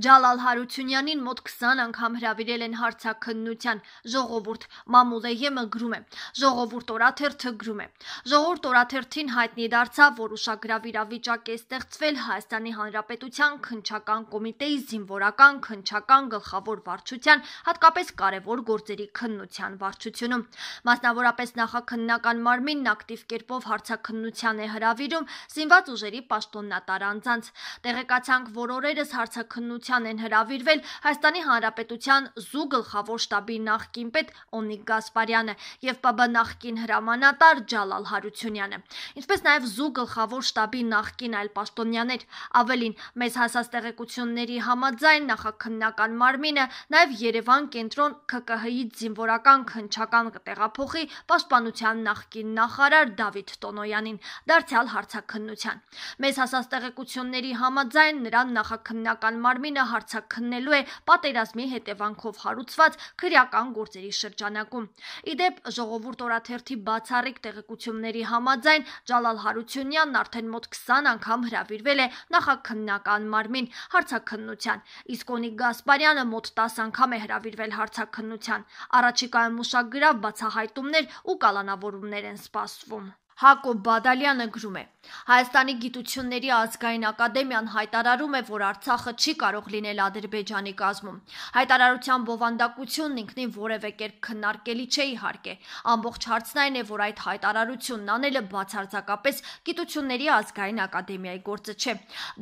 Ջալալ Հարությունյանին մոտ 20 անգամ հրավիրել են հարցաքննության։ Ժողովուրդ Մամուլեյեմը գրում է։ Ժողովուրդ օրաթերթը գրում է։ Ժողովուրդ օրաթերթին հայտնի դարձավ, որ ուշագրավ իրավիճակ է ստեղծվել Հայաստանի Հանրապետության քնչական կոմիտեի զինվորական քնչական գլխավոր վարչության, հատկապես կարևոր գործերի քննության վարչությունում։ Մասնավորապես նախաքննական մարմինն ակտիվ կերպով հարցաքննության է հրավիրում զինված ուժերի պաշտոնատար անձանց։ Տեղեկացանք, որ օրերս հարցաքննության աջակցության են հրավիրվել Հայաստանի Հանրապետության ԶՈՒ գլխավոր շտաբի նախկին պետ Օնիկ Գասպարյանը եւ ՊԲ նախկին հրամանատար Ջալալ Հարությունյանը։ Ինչպես նաեւ ԶՈՒ գլխավոր շտաբի նախկին այլ պաշտոնյաներ, ավելին մեզ հասած տեղեկությունների համաձայն նախաքննական մարմինը նաեւ Երևան կենտրոն ՔԿՀ-ի զինվորական քնչական կտեղափոխի պաշտպանության նախկին նախարար Դավիթ Տոնոյանին դարձյալ հարցաքննության։ Մեզ հասած տեղեկությունների համաձայն նրան նախաքննական մարմին ամենահարցաքննելու է պատերազմի հետևանքով հարուցված քրեական գործերի շրջանակում։ Իդեպ ժողովուրդ օրաթերթի բացառիկ տեղեկությունների համաձայն Ջալալ Հարությունյանն արդեն մոտ 20 անգամ հրավիրվել է նախաքննական մարմին հարցաքննության, իսկ Օնիկ Գասպարյանը մոտ 10 անգամ է հրավիրվել հարցաքննության։ Առաջիկայում մշակագրավ բացահայտումներ ու կալանավորումներ են սպասվում։ Հակոբ Բադալյանը գրում է. Հայաստանի գիտությունների ազգային ակադեմիան հայտարարում է, որ Արցախը չի կարող լինել Ադրբեջանի կազմում։ Հայտարարության բովանդակությունն ինքնին որևէ կերպ քննարկելի չէ իհարկե։ Ամբողջ հարցն այն է, որ այդ հայտարարությունն անելը բացարձակապես գիտությունների ազգային ակադեմիայի գործը չէ։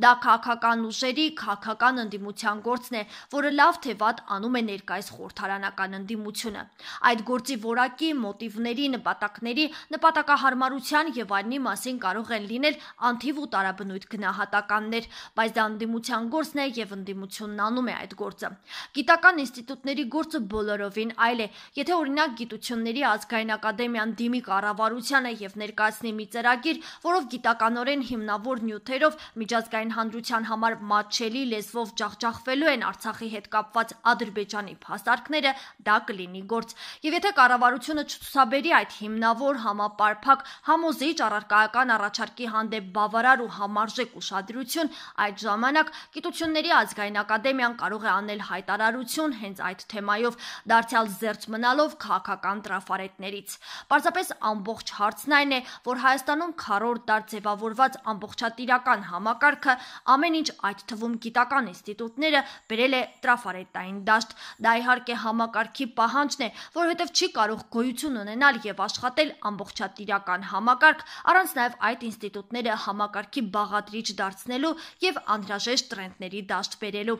Դա քաղաքական ուժերի, քաղաքական ընդդիմության գործն է, որը լավ թե վատ անում է ներկայիս խորհրդարանական ընդդիմությունը։ Այդ գործի որակի, մոտիվների, նպատակների, նպատակահարմարության եւ այլնի մասին կարող են լինել անթիվ ու տարաբնույթ գնահատականներ, բայց դա ընդդիմության գործն է եւ ընդդիմությունն անում է այդ գործը։ Գիտական ինստիտուտների գործը բոլորովին այլ է։ Եթե օրինակ գիտությունների ազգային ակադեմիան դիմի կառավարությանը եւ ներկայացնի մի ծրագիր, որով գիտականորեն հիմնավոր նյութերով միջազգային հանրության համար մատչելի լեզվով ջախջախվելու են Արցախի հետ կապված Ադրբեջանի փաստարկները, դա կլինի գործ։ Եվ եթե կառավարությունը չցուցաբերի այդ հիմնավոր համապարփակ համոզիչ առարկայական առաջարկ վիճակի հանդեպ բավարար ու համարժեք ուշադրություն, այդ ժամանակ Գիտությունների ազգային ակադեմիան կարող է անել հայտարարություն հենց այդ թեմայով, դարձյալ զերծ մնալով քաղաքական տրաֆարետներից։ Պարզապես ամբողջ հարցն այն է, որ Հայաստանում քառորդ դար ձևավորված ամբողջատիրական համակարգը ամեն ինչ այդ թվում գիտական ինստիտուտները բերել է տրաֆարետային դաշտ։ Դա իհարկե համակարգի պահանջն է, որովհետև չի կարող գոյություն ունենալ եւ աշխատել ամբողջատիրական համակարգ առանց նաեւ այդ ինստիտուտ ինստիտուտները համակարգի բաղադրիչ դարձնելու եւ անհրաժեշտ տրենդների դաշտ բերելու։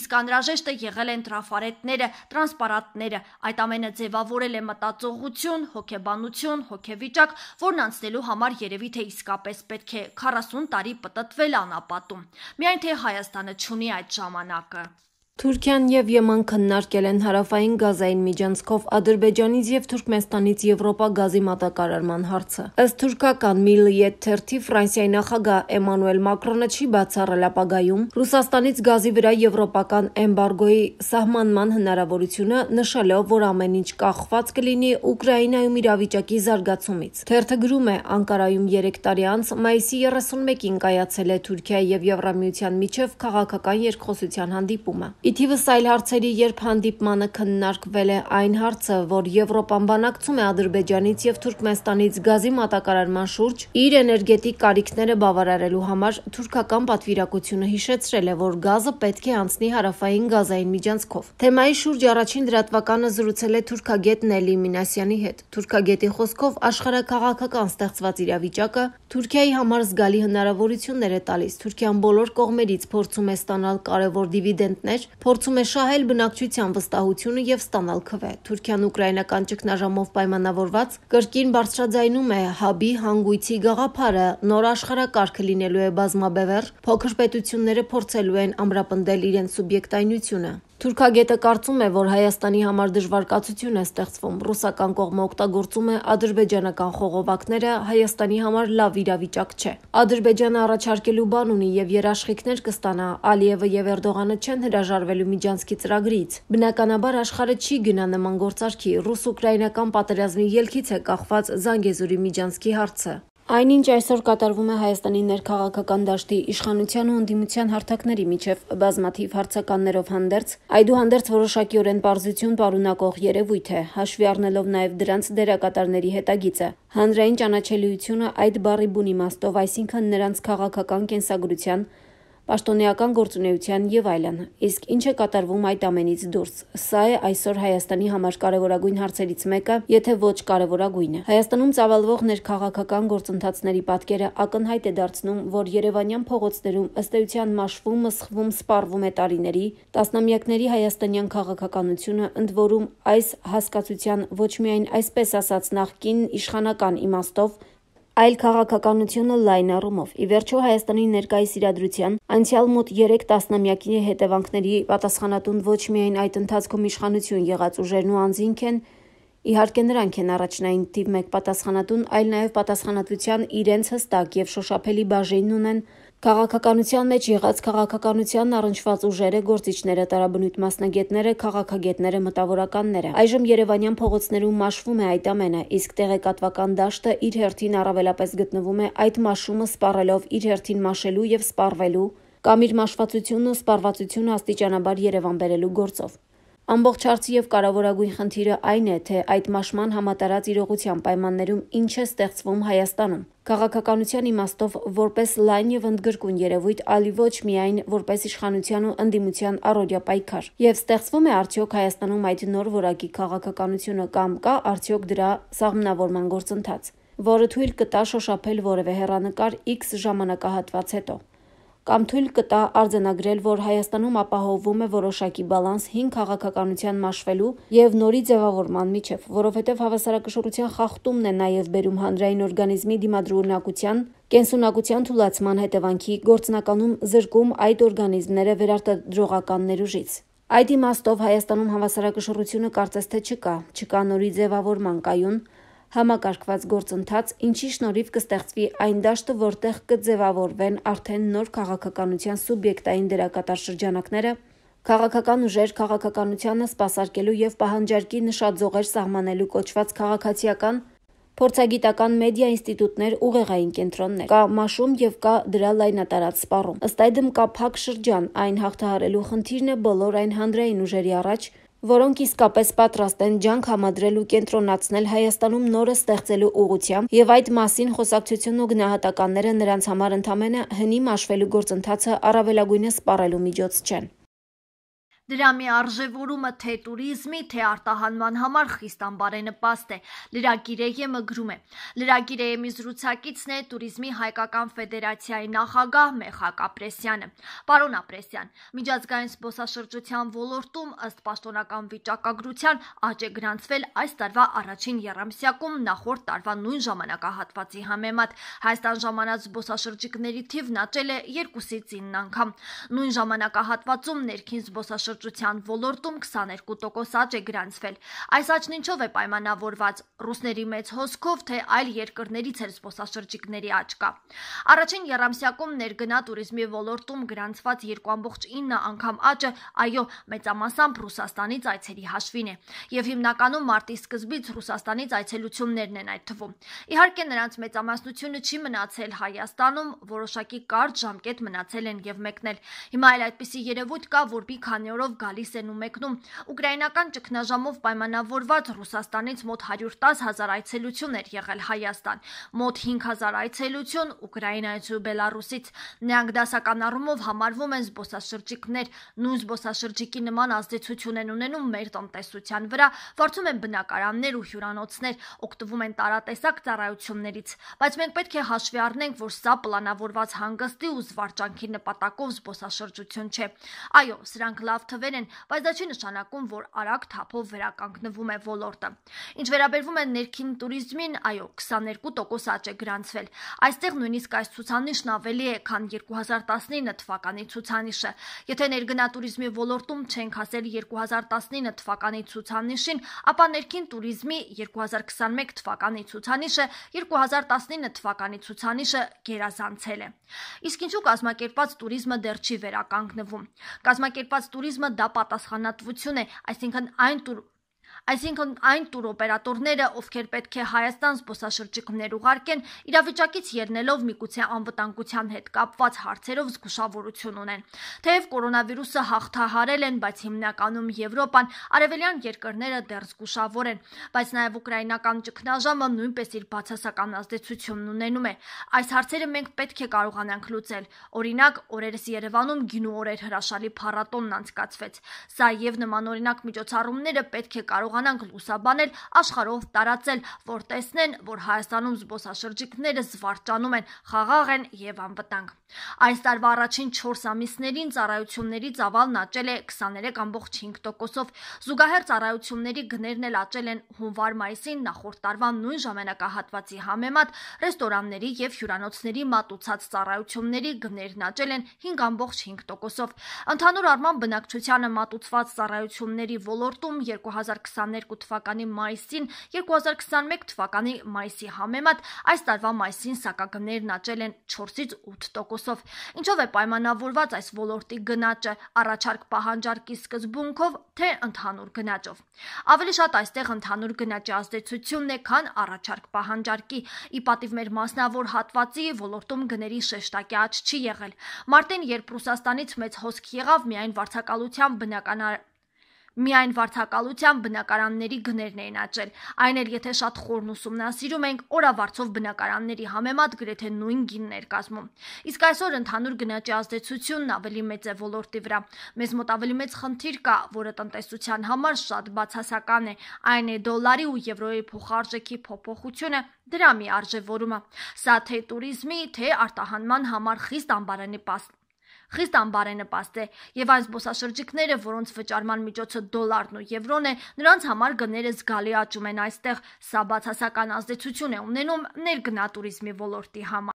Իսկ անհրաժեշտը եղել են տրաֆարետները, տրանսպարատները։ Այդ ամենը ձևավորել է մտածողություն, հոգեբանություն, հոգեվիճակ, որն անցնելու համար երևի թե իսկապես պետք է 40 տարի պտտվել անապատում։ Միայն թե Հայաստանը չունի այդ ժամանակը։ Թուրքիան եւ Եմեն քննարկել են հարավային Գազային միջանցքով Ադրբեջանից եւ Թուրքմենստանից Եվրոպա գազի մատակարարման հարցը։ Ըստ թուրքական Milliet թերթի Ֆրանսիայի նախագահ Էմանուել Մակրոնը չի բացառել ապագայում Ռուսաստանից գազի վրա եվրոպական էմբարգոյի սահմանման հնարավորությունը, նշելով, որ ամեն ինչ կախված կլինի Ուկրաինայում իրավիճակի զարգացումից։ Թերթը գրում է, Անկարայում 3 տարի անց մայիսի 31-ին կայացել է Թուրքիայի եւ Եվրամիության միջև քաղաքական երկխոսության հանդիպումը։ Իթիվս այլ հարցերի երբ հանդիպմանը քննարկվել է այն հարցը, որ Եվրոպան բանակցում է Ադրբեջանից եւ Թուրքմենստանից գազի մատակարարման շուրջ իր էներգետիկ կարիքները բավարարելու համար թուրքական պատվիրակությունը հիշեցրել է, որ գազը պետք է անցնի հարավային գազային միջանցքով։ Թեմայի շուրջ առաջին դրատվականը զրուցել է թուրքագետ Նելի Մինասյանի հետ։ Թուրքագետի խոսքով աշխարհակաղակական ստեղծված իրավիճակը Թուրքիայի համար զգալի հնարավորություններ է տալիս։ Թուրքիան բոլոր կողմերից փորձում է ստանալ կարևոր դիվիդենդներ Փորձում է շահել բնակչության վստահությունը եւ ստանալ քվե։ Թուրքիան ուկրաինական ճգնաժամով պայմանավորված կրկին բարձրաձայնում է հաբի հանգույցի գաղափարը նոր աշխարհակարգը լինելու է բազմաբևեռ, փոքր պետությունները փորձելու են ամրապնդել իրենց սուբյեկտայնությունը։ Թուրքագետը կարծում է, որ Հայաստանի համար դժվարկացություն է ստեղծվում։ Ռուսական կողմը օգտագործում է ադրբեջանական խողովակները, Հայաստանի համար լավ իրավիճակ չէ։ Ադրբեջանը առաջարկելու բան ունի եւ երաշխիքներ կստանա։ Ալիևը եւ Էրդողանը չեն հրաժարվելու Միջանցքի ծրագրից։ Բնականաբար աշխարհը չի գնա նման գործարքի։ Ռուս-ուկրաինական պատերազմի ելքից է կախված Զանգեզուրի Միջանցքի հարցը։ Այնինչ այսօր կատարվում է Հայաստանի ներքաղաքական դաշտի իշխանության ու ընդդիմության հարթակների միջև բազմաթիվ հարցականներով հանդերձ, այդուհանդերձ որոշակիորեն պարզություն պարունակող երևույթ է, հաշվի առնելով նաև դրանց դերակատարների հետագիծը։ Հանրային ճանաչելիությունը այդ բարի բուն իմաստով, այսինքն նրանց քաղաքական կենսագրության պաշտոնեական գործունեության եւ այլն։ Իսկ ինչ է կատարվում այդ ամենից դուրս։ Սա է այսօր Հայաստանի համար կարևորագույն հարցերից մեկը, եթե ոչ կարևորագույնը։ Հայաստանում ծավալվող ներքաղաքական գործընթացների պատկերը ակնհայտ է դարձնում, որ Երևանյան փողոցներում ըստ էության մաշվում, սխվում, սպառվում է տարիների, տասնամյակների հայաստանյան քաղաքականությունը ընդ որում այս հասկացության ոչ միայն այսպես ասած նախքին իշխանական իմաստով այլ քաղաքականությունը լայն առումով։ Ի վերջո Հայաստանի ներկայիս իրադրության անցյալ մոտ 3 տասնամյակի հետևանքների պատասխանատուն ոչ միայն այդ ընթացքում իշխանություն եղած ուժերն ու անձինք են, Իհարկե նրանք են առաջնային թիվ 1 պատասխանատուն, այլ նաև պատասխանատվության իրենց հստակ եւ շոշափելի բաժինն ունեն Քաղաքականության մեջ եղած քաղաքականության առնչված ուժերը, գործիչները, տարաբնույթ մասնագետները, քաղաքագետները, մտավորականները։ Այժմ Երևանյան փողոցներում մաշվում է այդ ամենը, իսկ տեղեկատվական դաշտը իր հերթին առավելապես գտնվում է այդ մաշումը սպառելով իր հերթին մաշելու եւ սպառվելու կամ իր մաշվածությունն ու սպառվածությունը աստիճանաբար Երևան բերելու գործով։ Ամբողջ հարցի եւ կարավորագույն խնդիրը այն է, թե այդ մաշման համատարած իրողության պայմաններում ինչ է ստեղծվում Հայաստանում։ Քաղաքականության իմաստով որպես լայն եւ ընդգրկուն երևույթ, ալի ոչ միայն որպես իշխանության ու ընդդիմության առօրյա պայքար։ Եվ ստեղծվում է արդյոք Հայաստանում այդ նոր որակի քաղաքականությունը կամ կա արդյոք դրա սահմանավորման գործընթաց, որը թույլ կտա շոշափել որևէ հերանեկար X ժամանակահատված հետո կամ թույլ կտա արձանագրել, որ Հայաստանում ապահովվում է որոշակի բալանս հին քաղաքականության մաշվելու եւ նորի ձևավորման միջև, որովհետեւ հավասարակշռության խախտումն է նաեւ բերում հանրային օրգանիզմի դիմադրունակության կենսունակության թուլացման հետևանքի գործնականում զրկում այդ օրգանիզմները վերարտադրողական ներուժից։ Այդ իմաստով Հայաստանում հավասարակշռությունը կարծես թե չկա, չկա նորի ձևավորման կայուն համակարգված գործընթաց, ինչի շնորհիվ կստեղծվի այն դաշտը, որտեղ կձևավորվեն արդեն նոր քաղաքականության սուբյեկտային դերակատար շրջանակները, Քաղաքական ուժեր քաղաքականությանը սпасարկելու եւ պահանջարկի նշաձողեր սահմանելու կոչված քաղաքացիական Փորձագիտական մեդիա ինստիտուտներ ուղեղային կենտրոններ կա մաշում եւ կա դրա լայնատարած սպառում։ Ըստ այդմ կա փակ շրջան, այն հաղթահարելու խնդիրն է բոլոր այն հանրային ուժերի առաջ, որոնք իսկապես պատրաստ են ջանք համադրել ու կենտրոնացնել Հայաստանում նորը ստեղծելու ուղղությամբ եւ այդ մասին խոսակցությունն ու գնահատականները նրանց համար ընդամենը հնի մաշվելու գործընթացը առավելագույնս սպառելու միջոց չեն։ Դրամի արժևորումը թե туриզմի, թե արտահանման համար խիստ անբարենպաստ է։ Լրագիրը ԵՄ գրում է. Լրագիրը ԵՄ-ի զրուցակիցն է Տուրիզմի հայկական ֆեդերացիայի նախագահ Մեխակ Ապրեսյանը։ Պարոն Ապրեսյան, միջազգային զբոսաշրջության ոլորտում ըստ պաշտոնական վիճակագրության աճ է գրանցվել այս տարվա առաջին երամսյակում նախորդ տարվա նույն ժամանակահատվածի համեմատ։ Հայաստան ժամանած զբոսաշրջիկների թիվն աճել է 2-ից 9 անգամ։ Նույն ժամանակահատվածում ներքին զբոսաշրջիկների զբոսաշրջության ոլորտում 22% աճ է գրանցվել։ Այս աճն ինչով է պայմանավորված՝ ռուսների մեծ հոսքով, թե այլ երկրներից էր զբոսաշրջիկների աճկա։ Առաջին երամսյակում ներգնա туриզմի ոլորտում գրանցված 2.9 անգամ աճը, այո, մեծամասամբ Ռուսաստանից այցերի հաշվին է։ Եվ հիմնականում մարտի սկզբից Ռուսաստանից այցելություններն են այդ թվում։ Իհարկե նրանց մեծամասնությունը չի մնացել Հայաստանում, որոշակի կարճ ժամկետ մնացել են եւ մեկնել։ Հիմա այլ այդպիսի երևույթ կա, որ մի քանի օր ճանապարով գալիս են ու մեկնում։ Ուկրաինական ճգնաժամով պայմանավորված Ռուսաստանից մոտ 110 հազար այցելություն էր եղել Հայաստան, մոտ 5 հազար այցելություն Ուկրաինայից ու Բելարուսից։ Նրանք դասական առումով համարվում են զբոսաշրջիկներ, նույն զբոսաշրջիկի նման ազդեցություն են ունենում մեր տնտեսության վրա, վարձում են բնակարաններ ու հյուրանոցներ, օգտվում են տարատեսակ ծառայություններից, բայց մենք պետք է հաշվի առնենք, որ սա պլանավորված հանգստի ու զվարճանքի նպատակով զբոսաշրջություն չէ։ Այո, սրանք լավ թվել են, բայց դա չի նշանակում, որ արագ թափով վերականգնվում է ոլորտը։ Ինչ վերաբերվում է ներքին туриզմին, այո, 22% աճ է գրանցվել։ Այստեղ նույնիսկ այս ցուցանիշն ավելի է, քան 2019 թվականի ցուցանիշը։ Եթե ներգնատուրիզմի ոլորտում չենք հասել 2019 թվականի ցուցանիշին, ապա ներքին туриզմի 2021 թվականի ցուցանիշը 2019 թվականի ցուցանիշը գերազանցել է։ Իսկ ինչու կազմակերպած туриզմը դեռ չի վերականգնվում։ Կազմակերպած туриզմը Պատերազմը դա պատասխանատվություն է, այսինքն այն Այսինքն այն տուրօպերատորները, ովքեր պետք է Հայաստան զբոսաշրջիկներ ուղարկեն, իրավիճակից ելնելով միգուցե անվտանգության հետ կապված հարցերով զգուշավորություն ունեն։ Թեև կորոնավիրուսը հաղթահարել են, բայց հիմնականում Եվրոպան, արևելյան երկրները դեռ զգուշավոր են, բայց նաև ուկրաինական ճգնաժամը նույնպես իր բացասական ազդեցությունն ունենում է։ Այս հարցերը մենք պետք է կարողանանք լուծել։ Օրինակ, օրերս Երևանում գինու օրեր հրաշալի փառատոնն անցկացվեց։ Սա եւ նմանօրինակ միջոցառումները պետք է կարող կարողանանք լուսաբանել, աշխարհով տարածել, որ տեսնեն, որ Հայաստանում զբոսաշրջիկները զվարճանում են, խաղաղ են եւ անվտանգ։ Այս տարվա առաջին 4 ամիսներին ծառայությունների ծավալն աճել է 23.5%-ով։ Զուգահեռ ծառայությունների գներն էլ աճել են հունվար-մայիսին նախորդ տարվա նույն ժամանակահատվածի համեմատ ռեստորանների եւ հյուրանոցների մատուցած ծառայությունների գներն աճել են 5.5%-ով։ Ընդհանուր առմամբ բնակչությանը մատուցված ծառայությունների ոլորտում 2020 2022 թվականի մայիսին 2021 թվականի մայիսի համեմատ այս տարվա մայիսին սակագներն աճել են 4-ից 8%-ով։ Ինչով է պայմանավորված այս ոլորտի գնաճը առաջարկ պահանջարկի սկզբունքով, թե ընդհանուր գնաճով։ Ավելի շատ այստեղ ընդհանուր գնաճի ազդեցությունն է, քան առաջարկ պահանջարկի։ Ի պատիվ մեր մասնավոր հատվածի ոլորտում գների շեշտակի աճ չի եղել։ Մարտին, երբ Ռուսաստանից մեծ հոսք եղավ, միայն վարձակալության բնականաբար Միայն վարթակալությամբ բնակարանների գներն էին աճել։ Այն էլ եթե շատ խորն ուսումնասիրում ենք, օրավարձով բնակարանների համեմատ գրեթե նույն գինն էր կազմում։ Իսկ այսօր ընդհանուր գնաճի ազդեցությունն ավելի մեծ է ոլորտի վրա։ Մեզ մոտ ավելի մեծ խնդիր կա, որը տնտեսության համար շատ բացասական է, այն է դոլարի ու եվրոյի փոխարժեքի փոփոխությունը դրամի արժևորումը։ Սա թե տուրիզմի, թե արտահանման համար խիստ անբարանի պաստ խիստ անբարենպաստ է եւ այն զբոսաշրջիկները, որոնց վճարման միջոցը դոլարն ու եվրոն է, նրանց համար գները զգալի աճում են այստեղ։ Սա բացասական ազդեցություն է ունենում ներգնա туриզմի ոլորտի համար։